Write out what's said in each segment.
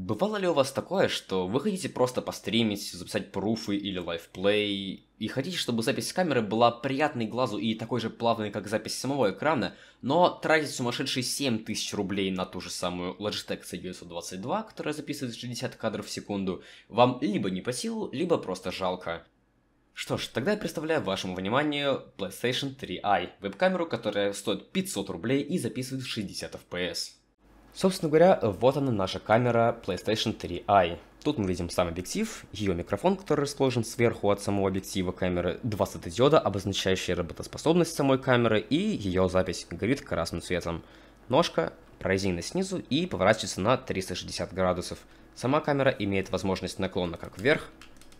Бывало ли у вас такое, что вы хотите просто постримить, записать пруфы или лайфплей, и хотите, чтобы запись с камеры была приятной глазу и такой же плавной, как запись самого экрана, но тратить сумасшедшие 7000 рублей на ту же самую Logitech C922, которая записывает 60 кадров в секунду, вам либо не по силу, либо просто жалко. Что ж, тогда я представляю вашему вниманию PlayStation 3i, веб-камеру, которая стоит 500 рублей и записывает в 60 FPS. Собственно говоря, вот она наша камера PlayStation 3i. Тут мы видим сам объектив, ее микрофон, который расположен сверху от самого объектива камеры, два диода, обозначающие работоспособность самой камеры, и ее запись горит красным цветом. Ножка прорезинена снизу и поворачивается на 360 градусов. Сама камера имеет возможность наклона как вверх,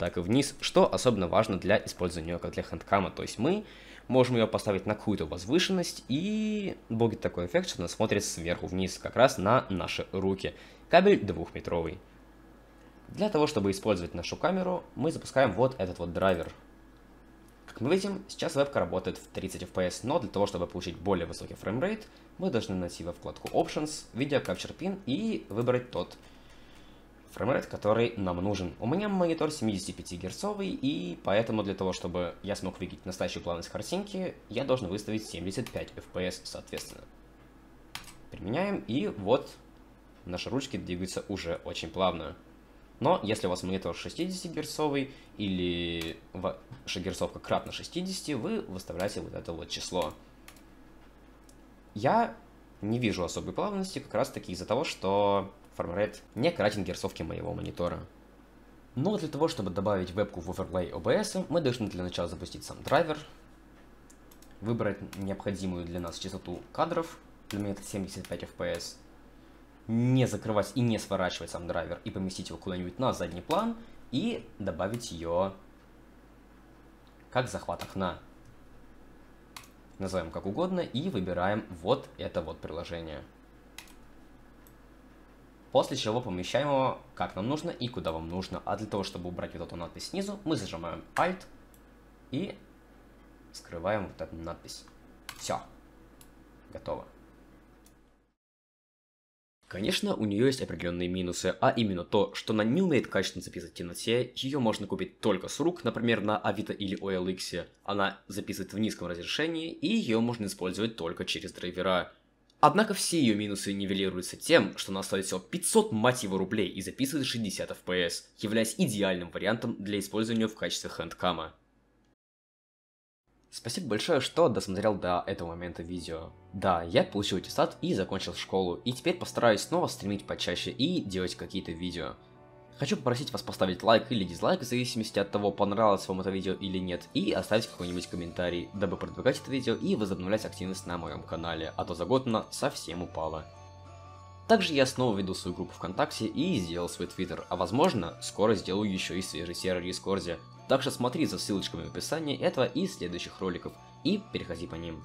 так и вниз, что особенно важно для использования как для хендкама. То есть мы можем ее поставить на какую-то возвышенность и будет такой эффект, что она смотрит сверху вниз, как раз на наши руки. Кабель двухметровый. Для того, чтобы использовать нашу камеру, мы запускаем вот этот вот драйвер. Как мы видим, сейчас вебка работает в 30 FPS, но для того, чтобы получить более высокий фреймрейт, мы должны найти во вкладку Options, Video Capture Pin и выбрать тот фреймрейт, который нам нужен. У меня монитор 75 герцовый, и поэтому для того, чтобы я смог видеть настоящую плавность картинки, я должен выставить 75 FPS соответственно. Применяем, и вот наши ручки двигаются уже очень плавно. Но если у вас монитор 60 герцовый или ваша герцовка кратно 60, вы выставляете вот это вот число. Я не вижу особой плавности как раз таки из-за того, что не некратен герцовки моего монитора. Но ну для того, чтобы добавить вебку в оверлей OBS, мы должны для начала запустить сам драйвер, выбрать необходимую для нас частоту кадров, для меня это 75 FPS, не закрывать и не сворачивать сам драйвер, и поместить его куда-нибудь на задний план, и добавить ее как захват окна. Назовем как угодно и выбираем вот это вот приложение. После чего помещаем его как нам нужно и куда вам нужно. А для того, чтобы убрать вот эту надпись снизу, мы зажимаем Alt и скрываем вот эту надпись. Все. Готово. Конечно, у нее есть определенные минусы, а именно то, что она не умеет качественно записывать в темноте, ее можно купить только с рук, например, на Авито или OLX, она записывает в низком разрешении, и ее можно использовать только через драйвера. Однако все ее минусы нивелируются тем, что она стоит всего 500 мать его рублей и записывает 60 FPS, являясь идеальным вариантом для использования в качестве хэндкама. Спасибо большое, что досмотрел до этого момента видео. Да, я получил аттестат и закончил школу, и теперь постараюсь снова стримить почаще и делать какие-то видео. Хочу попросить вас поставить лайк или дизлайк в зависимости от того, понравилось вам это видео или нет, и оставить какой-нибудь комментарий, дабы продвигать это видео и возобновлять активность на моем канале, а то за год она совсем упала. Также я снова веду свою группу ВКонтакте и сделал свой твиттер, а возможно, скоро сделаю еще и свежий сервер Дискорде. Так что смотри за ссылочками в описании этого и следующих роликов, и переходи по ним.